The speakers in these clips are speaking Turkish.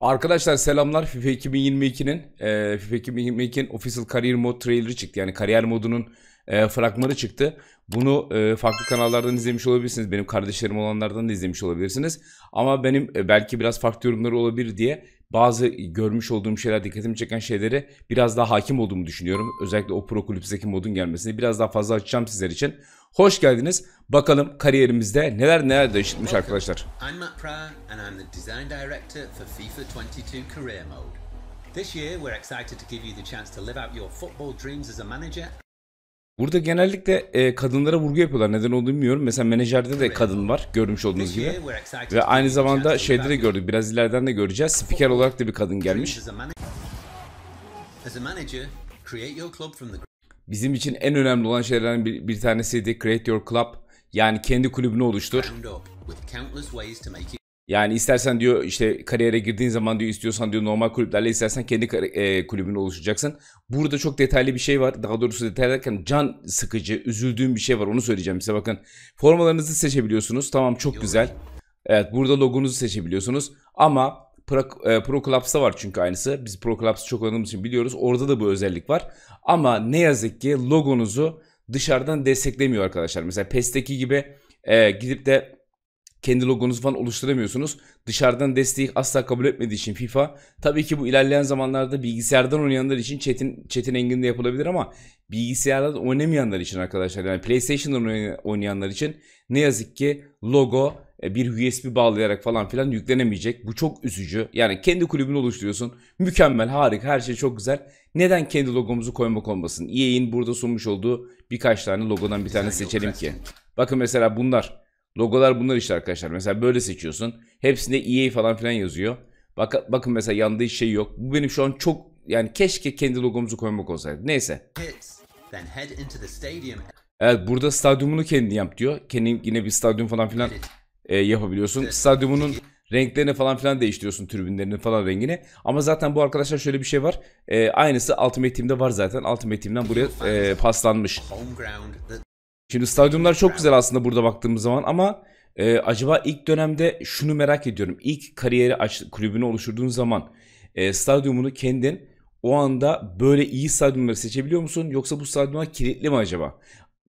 Arkadaşlar selamlar. FIFA 2022'nin e, FIFA 2022'nin Official Career Mode trailer'ı çıktı. Yani kariyer modunun e, fragmanı çıktı. Bunu e, farklı kanallardan izlemiş olabilirsiniz. Benim kardeşlerim olanlardan da izlemiş olabilirsiniz. Ama benim e, belki biraz farklı yorumları olabilir diye bazı görmüş olduğum şeyler dikkatimi çeken şeylere biraz daha hakim olduğumu düşünüyorum. Özellikle o pro kulüpteki modun gelmesini biraz daha fazla açacağım sizler için. Hoş geldiniz. Bakalım kariyerimizde neler neler değiştirmiş arkadaşlar. I'm Matt Pryor and I'm the design director for FIFA 22 Career Mode. This year we're excited to give you the chance to live out your football dreams as a manager Burada genellikle e, kadınlara vurgu yapıyorlar. Neden olduğunu bilmiyorum. Mesela menajerde de kadın var görmüş olduğunuz gibi. Ve aynı zamanda şeyde de gördük. Biraz ileriden de göreceğiz. Spiker olarak da bir kadın gelmiş. Bizim için en önemli olan şeylerden bir, bir tanesiydi Create Your Club. Yani kendi kulübünü oluştur. Yani istersen diyor işte kariyere girdiğin zaman diyor istiyorsan diyor normal kulüplerle istersen kendi e, kulübünü oluşacaksın. Burada çok detaylı bir şey var. Daha doğrusu detaylı derken can sıkıcı, üzüldüğüm bir şey var. Onu söyleyeceğim size bakın. Formalarınızı seçebiliyorsunuz. Tamam çok güzel. Evet burada logonuzu seçebiliyorsunuz. Ama Pro, e, Pro Clubs'ta var çünkü aynısı. Biz Pro Clubs'ı çok anladığımız için biliyoruz. Orada da bu özellik var. Ama ne yazık ki logonuzu dışarıdan desteklemiyor arkadaşlar. Mesela PES'teki gibi e, gidip de kendi logonuzu falan oluşturamıyorsunuz. Dışarıdan desteği asla kabul etmediği için FIFA tabii ki bu ilerleyen zamanlarda bilgisayardan oynayanlar için Çetin Çetin Engin de yapılabilir ama bilgisayardan oynamayanlar için arkadaşlar yani PlayStation'dan oynayanlar için ne yazık ki logo e, bir USB bağlayarak falan filan yüklenemeyecek. Bu çok üzücü. Yani kendi kulübünü oluşturuyorsun. Mükemmel, harika, her şey çok güzel. Neden kendi logomuzu koymak olmasın? EA'in burada sunmuş olduğu birkaç tane logodan bir tane seçelim ki. Bakın mesela bunlar. Logolar bunlar işte arkadaşlar. Mesela böyle seçiyorsun. Hepsinde EA falan filan yazıyor. Bak, bakın mesela yanında hiç şey yok. Bu benim şu an çok yani keşke kendi logomuzu koymak olsaydı. Neyse. Evet burada stadyumunu kendi yap diyor. Kendi yine bir stadyum falan filan e, yapabiliyorsun. Stadyumunun renklerini falan filan değiştiriyorsun türbinlerinin falan rengini. Ama zaten bu arkadaşlar şöyle bir şey var. E, aynısı Ultimate Team'de var zaten. Ultimate Team'den buraya e, paslanmış. Şimdi stadyumlar çok güzel aslında burada baktığımız zaman ama e, acaba ilk dönemde şunu merak ediyorum. İlk kariyeri aç, kulübünü oluşturduğun zaman e, stadyumunu kendin o anda böyle iyi stadyumları seçebiliyor musun? Yoksa bu stadyumlar kilitli mi acaba?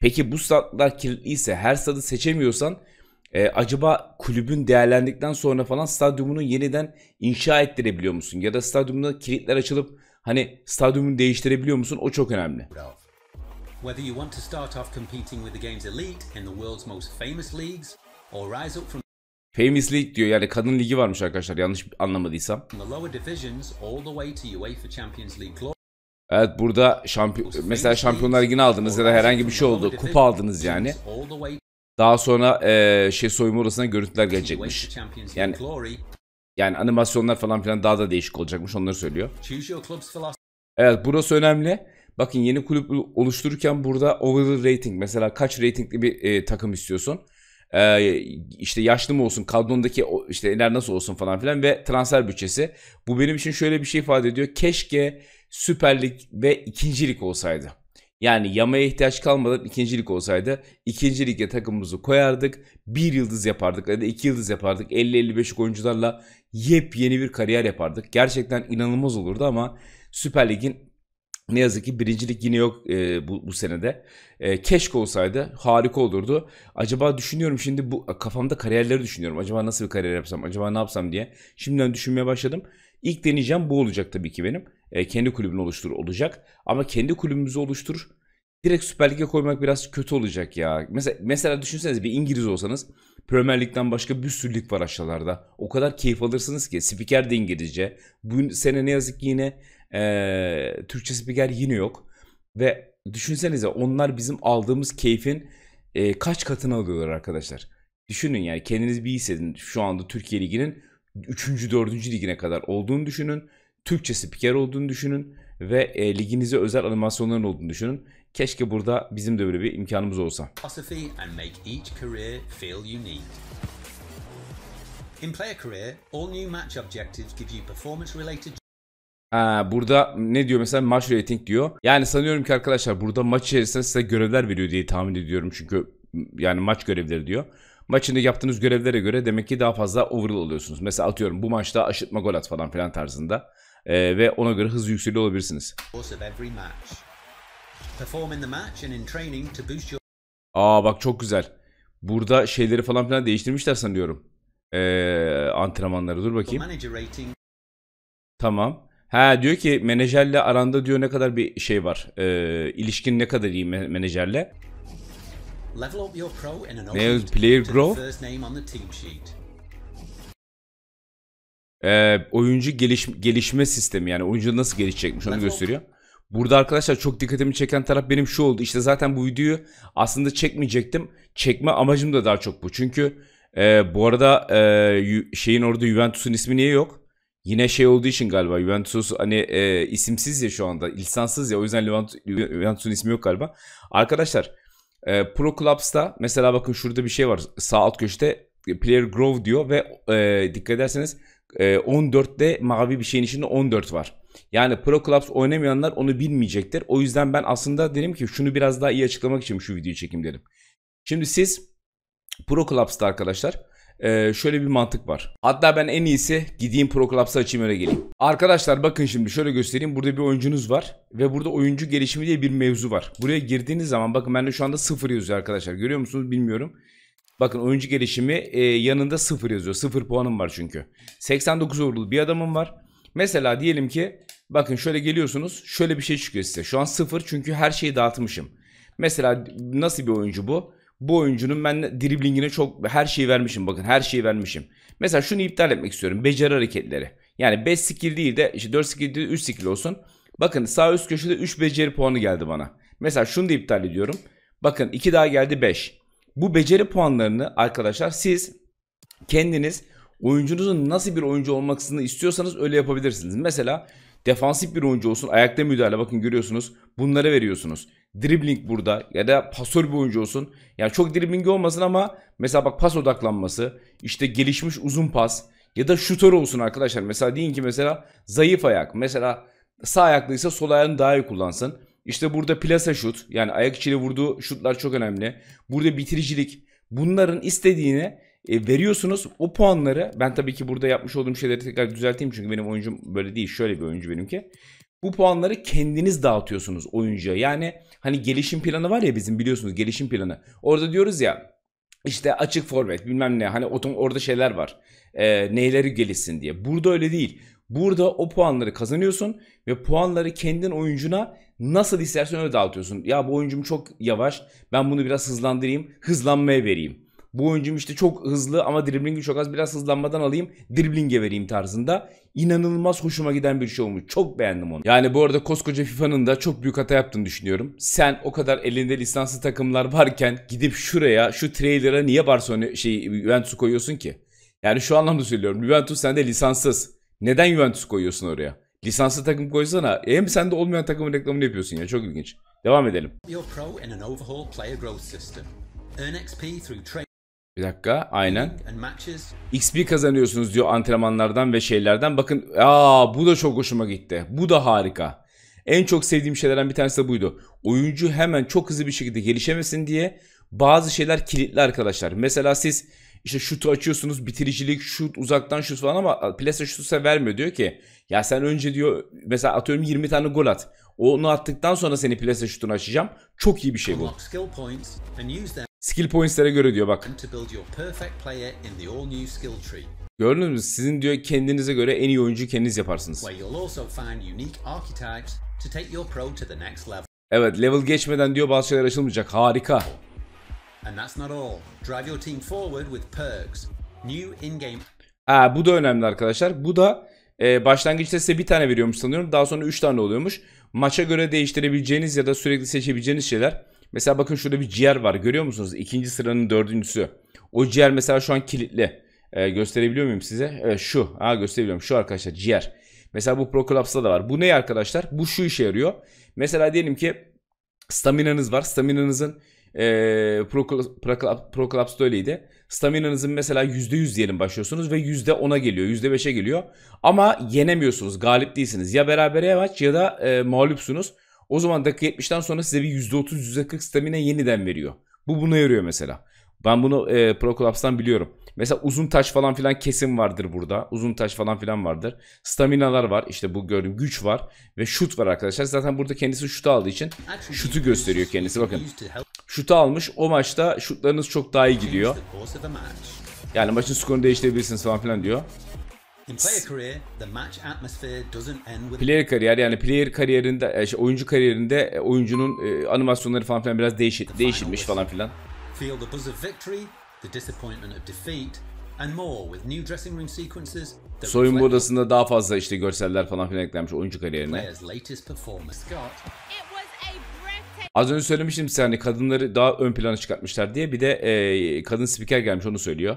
Peki bu stadyumlar kilitliyse her stadı seçemiyorsan e, acaba kulübün değerlendikten sonra falan stadyumunu yeniden inşa ettirebiliyor musun? Ya da stadyumda kilitler açılıp hani stadyumunu değiştirebiliyor musun? O çok önemli. Bravo. Whether you want to start off competing with the game's elite in the world's most famous leagues or rise up from Famous League diyor yani kadın ligi varmış arkadaşlar yanlış anlamadıysam. the lower divisions all the way to UEFA Champions League Evet burada şampiyon mesela Şampiyonlar Ligi'ni aldınız ya da herhangi bir şey oldu. Kupa aldınız yani. Daha sonra e, şey soyunma odasına görüntüler gelecekmiş. Yani yani animasyonlar falan filan daha da değişik olacakmış onları söylüyor. Evet burası önemli. Bakın yeni kulüp oluştururken burada overall rating mesela kaç ratingli bir e, takım istiyorsun? Ee, işte yaşlı mı olsun kadrondaki işte eler nasıl olsun falan filan ve transfer bütçesi. Bu benim için şöyle bir şey ifade ediyor. Keşke süperlik ve ikincilik olsaydı. Yani yamaya ihtiyaç kalmadan ikincilik olsaydı ikinci lige takımımızı koyardık. Bir yıldız yapardık ya da iki yıldız yapardık. 50-55 oyuncularla yepyeni bir kariyer yapardık. Gerçekten inanılmaz olurdu ama Süper Lig'in ne yazık ki birincilik yine yok e, bu, bu senede. E, keşke olsaydı harika olurdu. Acaba düşünüyorum şimdi bu kafamda kariyerleri düşünüyorum. Acaba nasıl bir kariyer yapsam, acaba ne yapsam diye. Şimdiden düşünmeye başladım. İlk deneyeceğim bu olacak tabii ki benim. E, kendi kulübünü oluştur olacak. Ama kendi kulübümüzü oluştur. Direkt Süper Lig'e koymak biraz kötü olacak ya. Mesela, mesela düşünseniz bir İngiliz olsanız Premier Lig'den başka bir sürü lig var aşağılarda. O kadar keyif alırsınız ki. Spiker de İngilizce. Bu sene ne yazık ki yine ee, Türkçe spiker yine yok. Ve düşünsenize onlar bizim aldığımız keyfin e, kaç katını alıyorlar arkadaşlar. Düşünün yani kendiniz bir hissedin şu anda Türkiye Ligi'nin 3. 4. ligine kadar olduğunu düşünün. Türkçe spiker olduğunu düşünün ve e, liginize özel animasyonların olduğunu düşünün. Keşke burada bizim de böyle bir imkanımız olsa. In player career, all new match objectives give you performance related Ha, burada ne diyor mesela maç rating diyor. Yani sanıyorum ki arkadaşlar burada maç içerisinde size görevler veriyor diye tahmin ediyorum. Çünkü yani maç görevleri diyor. Maçında yaptığınız görevlere göre demek ki daha fazla overall oluyorsunuz. Mesela atıyorum bu maçta aşırtma gol at falan filan tarzında. Ee, ve ona göre hızlı yükseliyor olabilirsiniz. Aa bak çok güzel. Burada şeyleri falan filan değiştirmişler sanıyorum. Ee, antrenmanları dur bakayım. Tamam. Ha diyor ki menajerle aranda diyor ne kadar bir şey var. E, ilişkin ne kadar iyi menajerle. ne player pro? Ee, oyuncu geliş, gelişme sistemi yani oyuncu nasıl gelişecekmiş onu gösteriyor. Burada arkadaşlar çok dikkatimi çeken taraf benim şu oldu. İşte zaten bu videoyu aslında çekmeyecektim. Çekme amacım da daha çok bu. Çünkü e, bu arada e, şeyin orada Juventus'un ismi niye yok? Yine şey olduğu için galiba Juventus hani e, isimsiz ya şu anda lisanssız ya o yüzden Juventus'un ismi yok galiba. Arkadaşlar e, Pro Clubs'ta mesela bakın şurada bir şey var sağ alt köşede Player Grove diyor ve e, dikkat ederseniz e, 14'te mavi bir şeyin içinde 14 var. Yani Pro Clubs oynamayanlar onu bilmeyecektir. O yüzden ben aslında dedim ki şunu biraz daha iyi açıklamak için şu videoyu çekeyim dedim. Şimdi siz Pro Clubs'ta arkadaşlar ee, şöyle bir mantık var. Hatta ben en iyisi gideyim Pro Clubs'a açayım öyle geleyim. Arkadaşlar bakın şimdi şöyle göstereyim. Burada bir oyuncunuz var ve burada oyuncu gelişimi diye bir mevzu var. Buraya girdiğiniz zaman bakın ben de şu anda sıfır yazıyor arkadaşlar. Görüyor musunuz bilmiyorum. Bakın oyuncu gelişimi e, yanında sıfır yazıyor. Sıfır puanım var çünkü. 89 uğurlu bir adamım var. Mesela diyelim ki bakın şöyle geliyorsunuz. Şöyle bir şey çıkıyor size. Şu an sıfır çünkü her şeyi dağıtmışım. Mesela nasıl bir oyuncu bu? bu oyuncunun ben driblingine çok her şeyi vermişim bakın her şeyi vermişim. Mesela şunu iptal etmek istiyorum. Beceri hareketleri. Yani 5 skill değil de işte 4 skill değil de 3 skill olsun. Bakın sağ üst köşede 3 beceri puanı geldi bana. Mesela şunu da iptal ediyorum. Bakın 2 daha geldi 5. Bu beceri puanlarını arkadaşlar siz kendiniz oyuncunuzun nasıl bir oyuncu olmasını istiyorsanız öyle yapabilirsiniz. Mesela Defansif bir oyuncu olsun. Ayakta müdahale bakın görüyorsunuz. Bunlara veriyorsunuz. Dribbling burada ya da pasör bir oyuncu olsun. Yani çok dribbling olmasın ama mesela bak pas odaklanması, işte gelişmiş uzun pas ya da şutör olsun arkadaşlar. Mesela deyin ki mesela zayıf ayak. Mesela sağ ayaklıysa sol ayağını daha iyi kullansın. İşte burada plasa şut yani ayak içiyle vurduğu şutlar çok önemli. Burada bitiricilik bunların istediğini e, veriyorsunuz. O puanları ben tabii ki burada yapmış olduğum şeyleri tekrar düzelteyim çünkü benim oyuncum böyle değil. Şöyle bir oyuncu benimki. Bu puanları kendiniz dağıtıyorsunuz oyuncuya. Yani hani gelişim planı var ya bizim biliyorsunuz gelişim planı. Orada diyoruz ya işte açık forvet bilmem ne hani orada şeyler var. E, neyleri gelişsin diye. Burada öyle değil. Burada o puanları kazanıyorsun ve puanları kendin oyuncuna nasıl istersen öyle dağıtıyorsun. Ya bu oyuncum çok yavaş ben bunu biraz hızlandırayım hızlanmaya vereyim bu oyuncum işte çok hızlı ama driblingi çok az biraz hızlanmadan alayım driblinge vereyim tarzında. inanılmaz hoşuma giden bir şey olmuş. Çok beğendim onu. Yani bu arada koskoca FIFA'nın da çok büyük hata yaptığını düşünüyorum. Sen o kadar elinde lisanslı takımlar varken gidip şuraya şu trailer'a niye Barcelona şey Juventus koyuyorsun ki? Yani şu anlamda söylüyorum. Juventus sende lisanssız. Neden Juventus koyuyorsun oraya? Lisanslı takım koysana. E, hem sen de olmayan takımın reklamını yapıyorsun ya. Çok ilginç. Devam edelim. You're pro in an overhaul player growth system. Earn XP through bir dakika aynen. XP kazanıyorsunuz diyor antrenmanlardan ve şeylerden. Bakın aa bu da çok hoşuma gitti. Bu da harika. En çok sevdiğim şeylerden bir tanesi de buydu. Oyuncu hemen çok hızlı bir şekilde gelişemesin diye bazı şeyler kilitli arkadaşlar. Mesela siz işte şutu açıyorsunuz bitiricilik şut uzaktan şut falan ama plase şutu size vermiyor diyor ki ya sen önce diyor mesela atıyorum 20 tane gol at. Onu attıktan sonra seni plase şutunu açacağım. Çok iyi bir şey bu. Skill points'lere göre diyor bak. Gördünüz mü? Sizin diyor kendinize göre en iyi oyuncu kendiniz yaparsınız. Evet level geçmeden diyor bazı şeyler açılmayacak. Harika. Ha, bu da önemli arkadaşlar. Bu da e, başlangıçta size bir tane veriyormuş sanıyorum. Daha sonra 3 tane oluyormuş. Maça göre değiştirebileceğiniz ya da sürekli seçebileceğiniz şeyler. Mesela bakın şurada bir ciğer var görüyor musunuz? İkinci sıranın dördüncüsü. O ciğer mesela şu an kilitli. Ee, gösterebiliyor muyum size? Evet şu. Ha gösterebiliyorum. Şu arkadaşlar ciğer. Mesela bu Proclaps'ta da var. Bu ne arkadaşlar? Bu şu işe yarıyor. Mesela diyelim ki staminanız var. Staminanızın e, ee, Proclaps'ta öyleydi. Staminanızın mesela %100 diyelim başlıyorsunuz ve %10'a geliyor, %5'e geliyor. Ama yenemiyorsunuz, galip değilsiniz. Ya berabere maç ya da e, mağlupsunuz. O zaman dakika 70'ten sonra size bir %30 %40 stamina yeniden veriyor. Bu buna yarıyor mesela. Ben bunu e, Pro Collapse'dan biliyorum. Mesela uzun taş falan filan kesim vardır burada. Uzun taş falan filan vardır. Staminalar var. İşte bu gördüğüm güç var. Ve şut var arkadaşlar. Zaten burada kendisi şutu aldığı için şutu gösteriyor kendisi. Bakın. Şutu almış. O maçta şutlarınız çok daha iyi gidiyor. Yani maçın skorunu değiştirebilirsiniz falan filan diyor. Player kariyer yani player kariyerinde işte şey, oyuncu kariyerinde e, oyuncunun e, animasyonları falan filan biraz değişir, değişilmiş falan filan. Feel the buzz of victory, the disappointment of defeat and more with new dressing room sequences. Soyunma odasında daha fazla işte görseller falan filan eklenmiş oyuncu kariyerine. Az önce söylemiştim size hani kadınları daha ön plana çıkartmışlar diye bir de e, kadın spiker gelmiş onu söylüyor.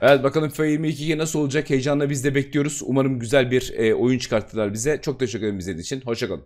Evet bakalım FIFA 22 nasıl olacak heyecanla biz de bekliyoruz. Umarım güzel bir e, oyun çıkarttılar bize. Çok teşekkür ederim izlediğiniz için. Hoşçakalın.